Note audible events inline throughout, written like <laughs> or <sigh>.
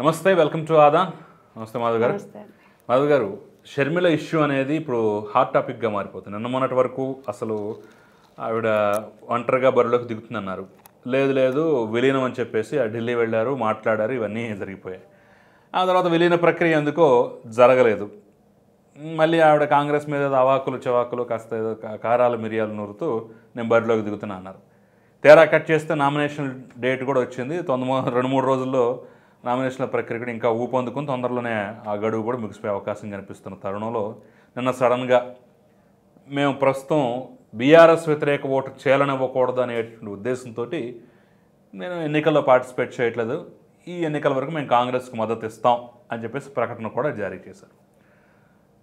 నమస్తే welcome to ఆదా నమస్తే మాధవ్ గారు మాధవ్ గారు షర్మిల ఇష్యూ అనేది ఇప్పుడు హాట్ టాపిక్గా మారిపోతుంది నిన్న మొన్నటి వరకు అసలు ఆవిడ ఒంటరిగా బరిలోకి దిగుతుందన్నారు లేదు లేదు విలీనం అని చెప్పేసి ఢిల్లీ వెళ్ళారు మాట్లాడారు ఇవన్నీ జరిగిపోయాయి ఆ తర్వాత విలీన ప్రక్రియ ఎందుకో జరగలేదు మళ్ళీ ఆవిడ కాంగ్రెస్ మీద అవాకులు చవాకులు కాస్త ఏదో కారాలు మిరియాలు నూరుతూ నేను బరిలోకి దిగుతున్నా అన్నారు తేరా కట్ చేస్తే నామినేషన్ డేట్ కూడా వచ్చింది తొమ్మిది రెండు మూడు రోజుల్లో నామినేషన్ల ప్రక్రియ కూడా ఇంకా ఊపందుకుని తొందరలోనే ఆ గడువు కూడా ముగిసిపోయే అవకాశం కనిపిస్తున్న తరుణంలో నిన్న సడన్గా మేము ప్రస్తుతం బీఆర్ఎస్ వ్యతిరేక ఓటు చేయాలనివ్వకూడదు అనేటువంటి ఉద్దేశంతో నేను ఎన్నికల్లో పార్టిసిపేట్ చేయట్లేదు ఈ ఎన్నికల వరకు మేము కాంగ్రెస్కు మద్దతు ఇస్తాం అని చెప్పేసి ప్రకటన కూడా జారీ చేశారు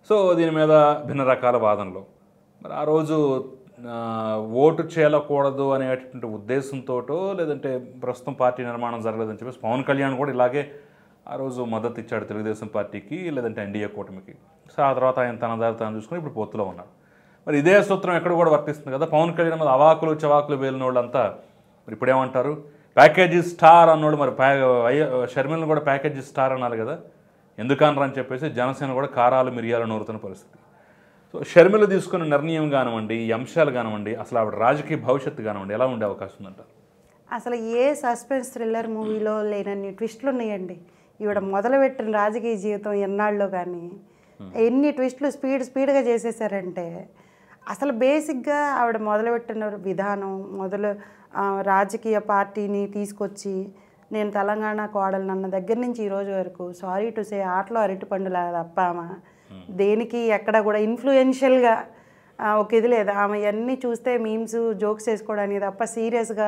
సో దీని మీద భిన్న రకాల వాదనలు మరి ఆ రోజు ఓటు చేయకూడదు అనేటటువంటి ఉద్దేశంతో లేదంటే ప్రస్తుతం పార్టీ నిర్మాణం జరగలేదని చెప్పేసి పవన్ కళ్యాణ్ కూడా ఇలాగే ఆ రోజు మద్దతు ఇచ్చాడు తెలుగుదేశం పార్టీకి లేదంటే ఎన్డీఏ కూటమికి సో ఆ తర్వాత ఆయన తన దారి తాను చూసుకుని ఇప్పుడు పొత్తులో ఉన్నాడు మరి ఇదే సూత్రం ఎక్కడ కూడా వర్తిస్తుంది కదా పవన్ కళ్యాణ్ మీద అవాకులు చవాకులు వేలిన వాళ్ళంతా మరి ఇప్పుడేమంటారు ప్యాకేజీ స్టార్ అన్నోడు మరి ప్యా షర్మిలను కూడా ప్యాకేజీ స్టార్ అన్నారు కదా ఎందుకనరా అని చెప్పేసి జనసేన కూడా కారాలు మిరియాలు నూరుతున్న పరిస్థితి సో షర్మిల తీసుకున్న నిర్ణయం కానివ్వండి ఈ అంశాలు కానివ్వండి అసలు ఆవిడ రాజకీయ భవిష్యత్తు కానివ్వండి ఎలా ఉండే అవకాశం ఉందంటారు అసలు ఏ సస్పెన్స్ థ్రిల్లర్ మూవీలో లేనన్ని ట్విస్టులు ఉన్నాయండి ఈవిడ మొదలుపెట్టిన రాజకీయ జీవితం ఎన్నాళ్ళలో కానీ ఎన్ని ట్విస్ట్లు స్పీడ్ స్పీడ్గా చేసేసారంటే అసలు బేసిక్గా ఆవిడ మొదలుపెట్టిన విధానం మొదలు రాజకీయ పార్టీని తీసుకొచ్చి నేను తెలంగాణ కోడలు నన్న దగ్గర నుంచి ఈరోజు వరకు సారీ టు సే ఆటలో అరటి పండులా తప్పామా దేనికి ఎక్కడ కూడా ఇన్ఫ్లుయెన్షియల్గా ఒక ఇది లేదు ఆమె అన్నీ చూస్తే మీమ్స్ జోక్స్ వేసుకోవడానికి తప్ప సీరియస్గా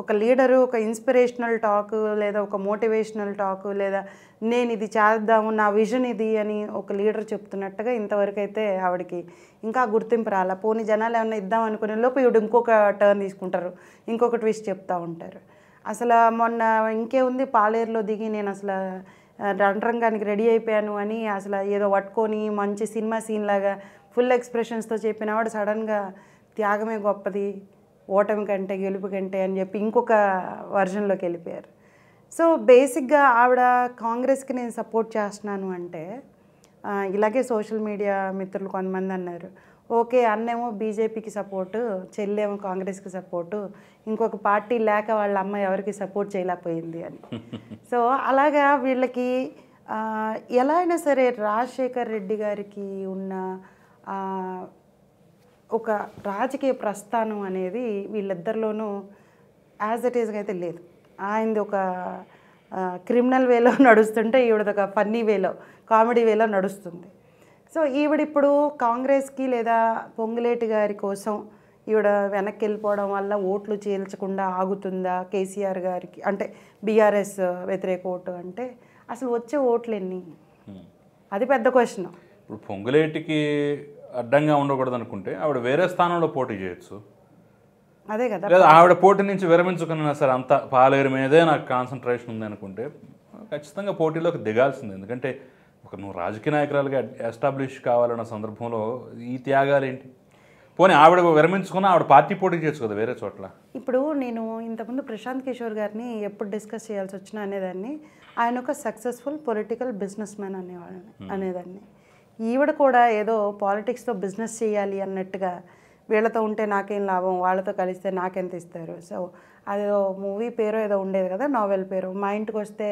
ఒక లీడరు ఒక ఇన్స్పిరేషనల్ టాక్ లేదా ఒక మోటివేషనల్ టాక్ లేదా నేను ఇది చేద్దాము నా విజన్ ఇది అని ఒక లీడర్ చెప్తున్నట్టుగా ఇంతవరకు అయితే ఆవిడకి ఇంకా గుర్తింపు రాలా పోనీ జనాలు ఏమైనా ఇద్దాం అనుకునే లోపు ఇవిడు ఇంకొక టర్న్ తీసుకుంటారు ఇంకొక ట్విస్ట్ చెప్తూ ఉంటారు అసలు మొన్న ఇంకే ఉంది పాలేరులో దిగి నేను అసలు రణరంగానికి రెడీ అయిపోయాను అని అసలు ఏదో పట్టుకొని మంచి సినిమా సీన్ లాగా ఫుల్ ఎక్స్ప్రెషన్స్తో చెప్పినవాడు సడన్గా త్యాగమే గొప్పది ఓటమి కంటే గెలుపు కంటే అని చెప్పి ఇంకొక వర్జన్లోకి వెళ్ళిపోయారు సో బేసిక్గా ఆవిడ కాంగ్రెస్కి నేను సపోర్ట్ చేస్తున్నాను అంటే ఇలాగే సోషల్ మీడియా మిత్రులు కొంతమంది అన్నారు ఓకే అన్నేమో బీజేపీకి సపోర్టు చెల్లేమో కాంగ్రెస్కి సపోర్టు ఇంకొక పార్టీ లేక వాళ్ళ అమ్మ ఎవరికి సపోర్ట్ చేయలేకపోయింది అని <laughs> సో అలాగా వీళ్ళకి ఎలా అయినా సరే రాజశేఖర్ రెడ్డి గారికి ఉన్న ఒక రాజకీయ ప్రస్థానం అనేది వీళ్ళిద్దరిలోనూ యాజ్ ఇట్ ఈజ్గా అయితే లేదు ఆయనది ఒక క్రిమినల్ వేలో నడుస్తుంటే ఈవిడది ఒక ఫన్నీ వేలో కామెడీ వేలో నడుస్తుంది సో ఈవిడిప్పుడు ఇప్పుడు కాంగ్రెస్కి లేదా పొంగులేటి గారి కోసం ఈవిడ వెనక్కి వెళ్ళిపోవడం వల్ల ఓట్లు చేల్చకుండా ఆగుతుందా కేసీఆర్ గారికి అంటే బీఆర్ఎస్ వ్యతిరేక ఓటు అంటే అసలు వచ్చే ఓట్లు ఎన్ని అది పెద్ద క్వశ్చన్ ఇప్పుడు పొంగులేటికి అడ్డంగా ఉండకూడదు అనుకుంటే ఆవిడ వేరే స్థానంలో పోటీ చేయొచ్చు అదే కదా లేదా ఆవిడ పోటీ నుంచి విరమించుకున్నా సరే అంత పాలేరు మీదే నాకు కాన్సన్ట్రేషన్ ఉంది అనుకుంటే ఖచ్చితంగా పోటీలోకి దిగాల్సింది ఎందుకంటే ఒక నువ్వు రాజకీయ నాయకురాలుగా ఎస్టాబ్లిష్ కావాలన్న సందర్భంలో ఈ త్యాగాలు ఏంటి పోనీ ఆవిడ విరమించుకున్న ఆవిడ పార్టీ పోటీ చేయొచ్చు కదా వేరే చోట్ల ఇప్పుడు నేను ఇంతకుముందు ప్రశాంత్ కిషోర్ గారిని ఎప్పుడు డిస్కస్ చేయాల్సి వచ్చినా అనేదాన్ని ఆయన ఒక సక్సెస్ఫుల్ పొలిటికల్ బిజినెస్ మ్యాన్ అనేవాడు అనేదాన్ని ఈవిడ కూడా ఏదో పాలిటిక్స్తో బిజినెస్ చేయాలి అన్నట్టుగా వీళ్ళతో ఉంటే నాకేం లాభం వాళ్ళతో కలిస్తే నాకెంత ఇస్తారు సో అదేదో మూవీ పేరు ఏదో ఉండేది కదా నావెల్ పేరు మా ఇంటికి వస్తే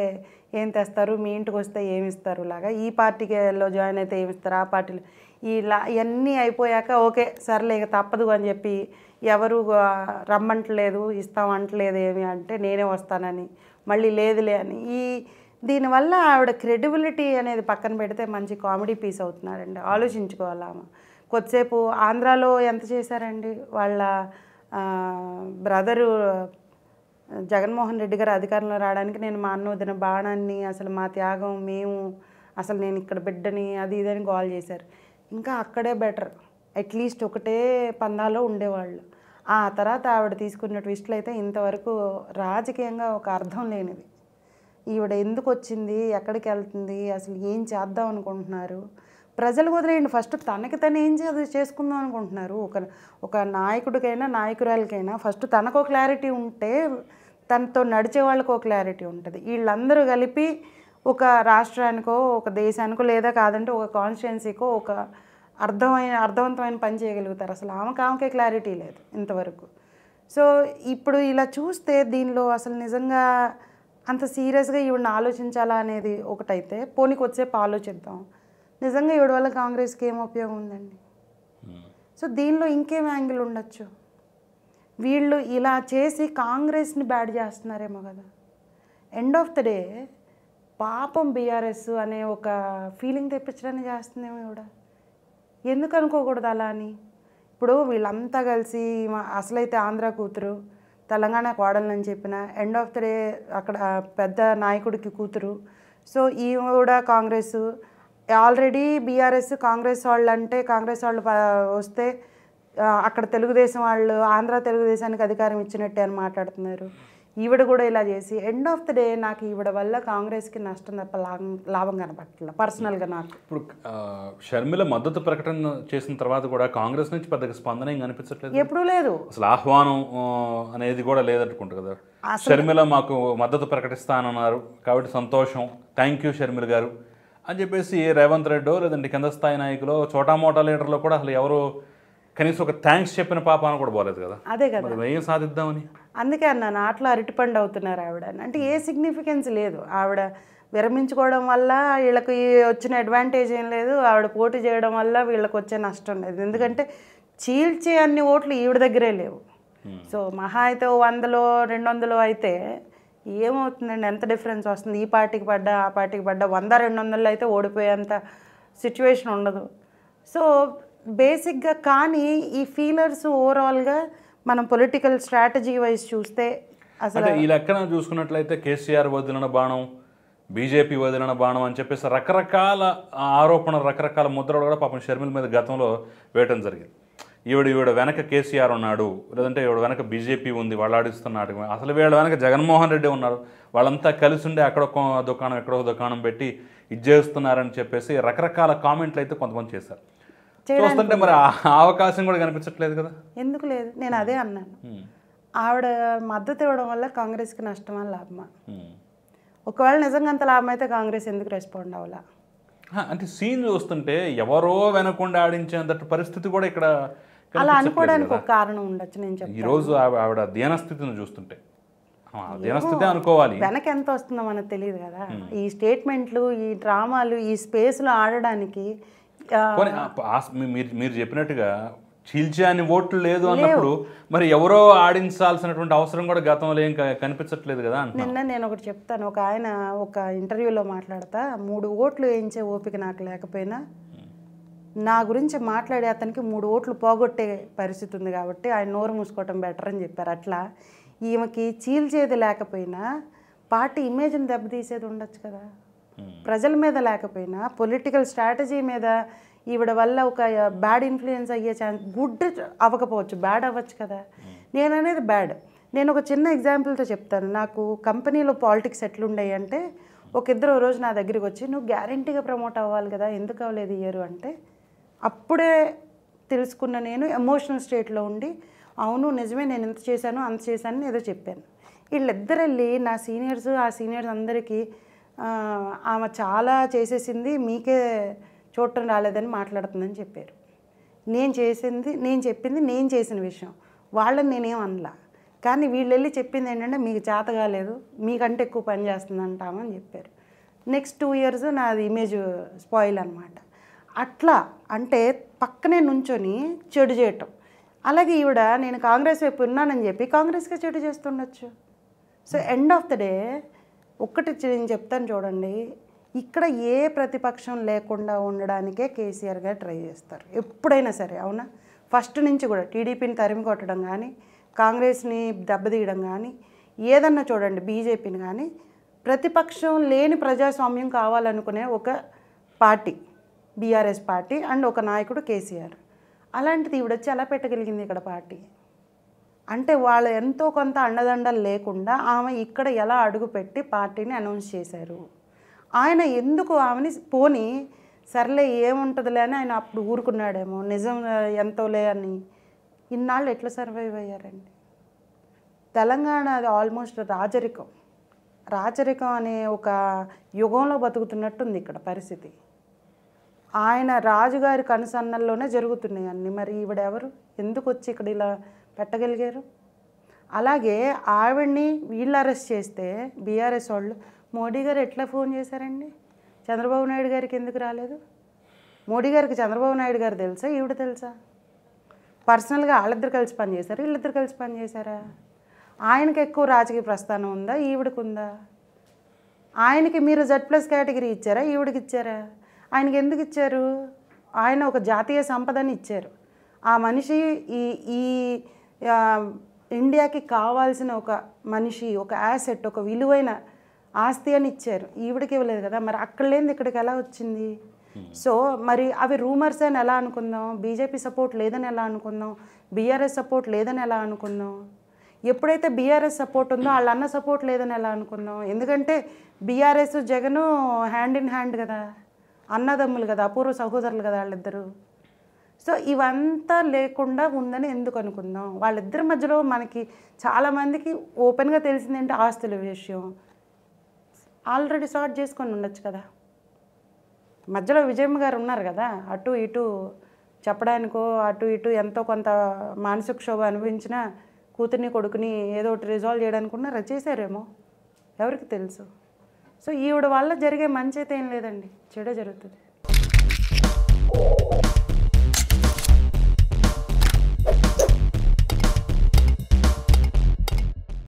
ఏం తెస్తారు మీ ఇంటికి వస్తే ఏమి ఇస్తారు లాగా ఈ పార్టీలో జాయిన్ అయితే ఏమి ఇస్తారు ఆ పార్టీలో ఇలా ఇవన్నీ అయిపోయాక ఓకే సర్లే ఇక తప్పదు అని చెప్పి ఎవరు రమ్మంటలేదు ఇస్తాం అంటలేదు ఏమి అంటే నేనే వస్తానని మళ్ళీ లేదులే అని ఈ దీనివల్ల ఆవిడ క్రెడిబిలిటీ అనేది పక్కన పెడితే మంచి కామెడీ పీస్ అవుతున్నారండి ఆలోచించుకోవాలి కొద్దిసేపు ఆంధ్రాలో ఎంత చేశారండి వాళ్ళ బ్రదరు జగన్మోహన్ రెడ్డి గారు అధికారంలో రావడానికి నేను మా అన్న వదిన బాణాన్ని అసలు మా త్యాగం మేము అసలు నేను ఇక్కడ బిడ్డని అది ఇదని గోల్ చేశారు ఇంకా అక్కడే బెటర్ అట్లీస్ట్ ఒకటే పందాలో ఉండేవాళ్ళు ఆ తర్వాత ఆవిడ తీసుకున్న ట్విస్ట్లు అయితే ఇంతవరకు రాజకీయంగా ఒక అర్థం లేనిది ఈవిడ ఎందుకు వచ్చింది ఎక్కడికి వెళ్తుంది అసలు ఏం చేద్దాం అనుకుంటున్నారు ప్రజలు వదిలేయండి ఫస్ట్ తనకి తను ఏం చేసి చేసుకుందాం అనుకుంటున్నారు ఒక ఒక నాయకుడికైనా నాయకురాలకైనా ఫస్ట్ తనకు క్లారిటీ ఉంటే తనతో నడిచే వాళ్ళకు ఒక క్లారిటీ ఉంటుంది వీళ్ళందరూ కలిపి ఒక రాష్ట్రానికో ఒక దేశానికో లేదా కాదంటే ఒక కాన్స్టిట్యున్సీకో ఒక అర్థమైన అర్థవంతమైన పని చేయగలుగుతారు అసలు ఆమెకు ఆమెకే క్లారిటీ లేదు ఇంతవరకు సో ఇప్పుడు ఇలా చూస్తే దీనిలో అసలు నిజంగా అంత సీరియస్గా ఈవిడిని ఆలోచించాలా అనేది ఒకటైతే పోనీకి వచ్చేపు ఆలోచిద్దాం నిజంగా ఈవిడ వల్ల కాంగ్రెస్కి ఏం ఉపయోగం ఉందండి సో దీనిలో ఇంకేం యాంగిల్ ఉండొచ్చు వీళ్ళు ఇలా చేసి కాంగ్రెస్ని బ్యాడ్ చేస్తున్నారేమో కదా ఎండ్ ఆఫ్ ద డే పాపం బీఆర్ఎస్ అనే ఒక ఫీలింగ్ తెప్పించడానికి చేస్తుందేమో కూడా ఎందుకు అనుకోకూడదు అలా అని ఇప్పుడు వీళ్ళంతా కలిసి అసలైతే ఆంధ్ర కూతురు తెలంగాణ కోడలని చెప్పిన ఎండ్ ఆఫ్ ద డే అక్కడ పెద్ద నాయకుడికి కూతురు సో ఈమె కూడా కాంగ్రెస్ ఆల్రెడీ బీఆర్ఎస్ కాంగ్రెస్ వాళ్ళు అంటే కాంగ్రెస్ వాళ్ళు వస్తే అక్కడ తెలుగుదేశం వాళ్ళు ఆంధ్ర తెలుగుదేశానికి అధికారం ఇచ్చినట్టే అని మాట్లాడుతున్నారు ఈవిడ కూడా ఇలా చేసి ఎండ్ ఆఫ్ ద డే నాకు ఈవిడ వల్ల కాంగ్రెస్కి నష్టం తప్ప లాభం లాభం పర్సనల్గా నాకు ఇప్పుడు షర్మిల మద్దతు ప్రకటన చేసిన తర్వాత కూడా కాంగ్రెస్ నుంచి పెద్దగా స్పందన ఏం కనిపించట్లేదు ఎప్పుడూ లేదు అసలు ఆహ్వానం అనేది కూడా లేదనుకుంటు కదా షర్మిల మాకు మద్దతు ప్రకటిస్తానన్నారు కాబట్టి సంతోషం థ్యాంక్ యూ షర్మిల గారు అని చెప్పేసి రేవంత్ రెడ్డో లేదంటే కింద స్థాయి చోటా చోటామోటా లీడర్లో కూడా అసలు ఎవరు కనీసం ఒక థ్యాంక్స్ చెప్పిన పాప అని కూడా పోలేదు కదా అదే కదా ఏం సాధిద్దామని అందుకే అన్నాను అట్లా అరటిపండు అవుతున్నారు ఆవిడ అంటే ఏ సిగ్నిఫికెన్స్ లేదు ఆవిడ విరమించుకోవడం వల్ల వీళ్ళకి వచ్చిన అడ్వాంటేజ్ ఏం లేదు ఆవిడ పోటీ చేయడం వల్ల వీళ్ళకి వచ్చే నష్టం లేదు ఎందుకంటే చీల్చే అన్ని ఓట్లు ఈవిడ దగ్గరే లేవు సో మహా అయితే వందలో రెండు వందలు అయితే ఏమవుతుందండి ఎంత డిఫరెన్స్ వస్తుంది ఈ పార్టీకి పడ్డా ఆ పార్టీకి పడ్డా వంద రెండు వందలు అయితే ఓడిపోయేంత సిచ్యువేషన్ ఉండదు సో బేసిక్గా కానీ ఈ ఫీలర్స్ ఓవరాల్గా మనం పొలిటికల్ స్ట్రాటజీ వైజ్ చూస్తే అసలు ఈ లెక్కన చూసుకున్నట్లయితే కేసీఆర్ వదిలిన బాణం బీజేపీ వదిలిన బాణం అని చెప్పేసి రకరకాల ఆరోపణలు రకరకాల ముద్రలు కూడా పాపం షర్మిల మీద గతంలో వేయటం జరిగింది ఈవిడ ఈవిడ వెనక కేసీఆర్ ఉన్నాడు లేదంటే ఈవిడ వెనక బీజేపీ ఉంది వాళ్ళాడిస్తున్నాడు అసలు వీళ్ళ వెనక జగన్మోహన్ రెడ్డి ఉన్నాడు వాళ్ళంతా కలిసి ఉండే అక్కడ దుకాణం ఎక్కడో దుకాణం పెట్టి ఇది చేస్తున్నారని చెప్పేసి రకరకాల కామెంట్లు అయితే కొంతమంది చేశారు చూస్తుంటే మరి అవకాశం కూడా కనిపించట్లేదు కదా ఎందుకు లేదు నేను అదే అన్నాను ఆవిడ మద్దతు ఇవ్వడం వల్ల కాంగ్రెస్కి నష్టమా లాభమా ఒకవేళ నిజంగా అంత లాభం అయితే కాంగ్రెస్ ఎందుకు రెస్పాండ్ అవ్వాలా అంటే సీన్ చూస్తుంటే ఎవరో వెనకుండా ఆడించేంత పరిస్థితి కూడా ఇక్కడ అలా అనుకోవడానికి ఒక కారణం ఉండొచ్చు నేను చెప్పి రోజు ఆవిడ దీనస్థితిని చూస్తుంటే అనుకోవాలి వెనక ఎంత వస్తుందో మనకు తెలియదు కదా ఈ స్టేట్మెంట్లు ఈ డ్రామాలు ఈ స్పేస్లో ఆడడానికి మీరు చెప్పినట్టుగా చీల్చాని ఓట్లు లేదు అన్నప్పుడు మరి ఎవరో ఆడించాల్సినటువంటి అవసరం కూడా గతంలో ఏం కనిపించట్లేదు కదా నిన్న నేను ఒకటి చెప్తాను ఒక ఆయన ఒక ఇంటర్వ్యూలో మాట్లాడతా మూడు ఓట్లు వేయించే ఓపిక నాకు లేకపోయినా నా గురించి మాట్లాడే అతనికి మూడు ఓట్లు పోగొట్టే పరిస్థితి ఉంది కాబట్టి ఆయన నోరు మూసుకోవటం బెటర్ అని చెప్పారు అట్లా ఈమెకి చీల్చేది లేకపోయినా పార్టీ ఇమేజ్ని దెబ్బతీసేది ఉండొచ్చు కదా ప్రజల మీద లేకపోయినా పొలిటికల్ స్ట్రాటజీ మీద ఈవిడ వల్ల ఒక బ్యాడ్ ఇన్ఫ్లుయెన్స్ అయ్యే ఛాన్స్ గుడ్ అవ్వకపోవచ్చు బ్యాడ్ అవ్వచ్చు కదా నేను అనేది బ్యాడ్ నేను ఒక చిన్న ఎగ్జాంపుల్తో చెప్తాను నాకు కంపెనీలో పాలిటిక్స్ ఎట్లుండయి అంటే ఒక ఇద్దరు రోజు నా దగ్గరికి వచ్చి నువ్వు గ్యారంటీగా ప్రమోట్ అవ్వాలి కదా ఎందుకు అవ్వలేదు ఇయరు అంటే అప్పుడే తెలుసుకున్న నేను ఎమోషనల్ స్టేట్లో ఉండి అవును నిజమే నేను ఎంత చేశాను అంత చేశాను ఏదో చెప్పాను వీళ్ళిద్దరు వెళ్ళి నా సీనియర్స్ ఆ సీనియర్స్ అందరికీ ఆమె చాలా చేసేసింది మీకే చూడటం రాలేదని మాట్లాడుతుందని చెప్పారు నేను చేసింది నేను చెప్పింది నేను చేసిన విషయం వాళ్ళని నేనేం అనలా కానీ వీళ్ళు వెళ్ళి చెప్పింది ఏంటంటే మీకు చేత కాలేదు మీకంటే ఎక్కువ పని చేస్తుంది అంటామని చెప్పారు నెక్స్ట్ టూ ఇయర్స్ నాది ఇమేజ్ స్పాయిల్ అనమాట అట్లా అంటే పక్కనే నుంచొని చెడు చేయటం అలాగే ఈవిడ నేను కాంగ్రెస్ వైపు ఉన్నానని చెప్పి కాంగ్రెస్కే చెడు చేస్తుండొచ్చు so end of the day ఒక్కటి నేను చెప్తాను చూడండి ఇక్కడ ఏ ప్రతిపక్షం లేకుండా ఉండడానికే కేసీఆర్ గారు ట్రై చేస్తారు ఎప్పుడైనా సరే అవునా ఫస్ట్ నుంచి కూడా టీడీపీని తరిమి కొట్టడం కానీ కాంగ్రెస్ని దెబ్బతీయడం కానీ ఏదన్నా చూడండి బీజేపీని కానీ ప్రతిపక్షం లేని ప్రజాస్వామ్యం కావాలనుకునే ఒక పార్టీ బీఆర్ఎస్ పార్టీ అండ్ ఒక నాయకుడు కేసీఆర్ అలాంటిది ఇవిడొచ్చి అలా పెట్టగలిగింది ఇక్కడ పార్టీ అంటే వాళ్ళు ఎంతో కొంత అండదండలు లేకుండా ఆమె ఇక్కడ ఎలా అడుగుపెట్టి పార్టీని అనౌన్స్ చేశారు ఆయన ఎందుకు ఆమెని పోని సర్లే ఏముంటుందిలే అని ఆయన అప్పుడు ఊరుకున్నాడేమో నిజం ఎంతోలే అని ఇన్నాళ్ళు ఎట్లా సర్వైవ్ అయ్యారండి తెలంగాణ అది ఆల్మోస్ట్ రాజరికం రాజరికం అనే ఒక యుగంలో బతుకుతున్నట్టుంది ఇక్కడ పరిస్థితి ఆయన రాజుగారి కనుసన్నల్లోనే జరుగుతున్నాయి అన్నీ మరి ఈవిడెవరు ఎందుకు వచ్చి ఇక్కడ ఇలా పెట్టగలిగారు అలాగే ఆవిడ్ని వీళ్ళు అరెస్ట్ చేస్తే బీఆర్ఎస్ వాళ్ళు మోడీ గారు ఎట్లా ఫోన్ చేశారండి చంద్రబాబు నాయుడు గారికి ఎందుకు రాలేదు మోడీ గారికి చంద్రబాబు నాయుడు గారు తెలుసా ఈవిడ తెలుసా పర్సనల్గా వాళ్ళిద్దరు కలిసి పనిచేశారు వీళ్ళిద్దరు కలిసి పనిచేశారా ఆయనకి ఎక్కువ రాజకీయ ప్రస్థానం ఉందా ఈవిడకు ఉందా ఆయనకి మీరు జడ్ ప్లస్ కేటగిరీ ఇచ్చారా ఈవిడకి ఇచ్చారా ఆయనకి ఎందుకు ఇచ్చారు ఆయన ఒక జాతీయ సంపదని ఇచ్చారు ఆ మనిషి ఈ ఈ ఇండియాకి కావాల్సిన ఒక మనిషి ఒక యాసెట్ ఒక విలువైన ఆస్తి అని ఇచ్చారు ఈవిడకి ఇవ్వలేదు కదా మరి అక్కడ లేని ఇక్కడికి ఎలా వచ్చింది సో మరి అవి రూమర్స్ అని ఎలా అనుకుందాం బీజేపీ సపోర్ట్ లేదని ఎలా అనుకుందాం బీఆర్ఎస్ సపోర్ట్ లేదని ఎలా అనుకుందాం ఎప్పుడైతే బీఆర్ఎస్ సపోర్ట్ ఉందో వాళ్ళ అన్న సపోర్ట్ లేదని ఎలా అనుకుందాం ఎందుకంటే బీఆర్ఎస్ జగను హ్యాండ్ ఇన్ హ్యాండ్ కదా అన్నదమ్ములు కదా అపూర్వ సహోదరులు కదా వాళ్ళిద్దరూ సో ఇవంతా లేకుండా ఉందని ఎందుకు అనుకుందాం వాళ్ళిద్దరి మధ్యలో మనకి చాలామందికి ఓపెన్గా తెలిసిందేంటి ఆస్తుల విషయం ఆల్రెడీ సార్ట్ చేసుకొని ఉండొచ్చు కదా మధ్యలో విజయమ్మ గారు ఉన్నారు కదా అటు ఇటు చెప్పడానికో అటు ఇటు ఎంతో కొంత మానసిక క్షోభ అనుభవించిన కూతుర్ని కొడుకుని ఏదో ఒకటి రిజాల్వ్ చేయడానుకున్నారా చేశారేమో ఎవరికి తెలుసు సో ఈవిడ వల్ల జరిగే మంచి అయితే ఏం లేదండి చెడే జరుగుతుంది